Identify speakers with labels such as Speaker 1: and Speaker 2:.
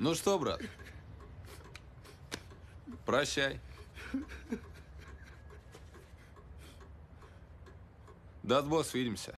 Speaker 1: Ну что, брат, прощай.
Speaker 2: Да, босс, свидимся.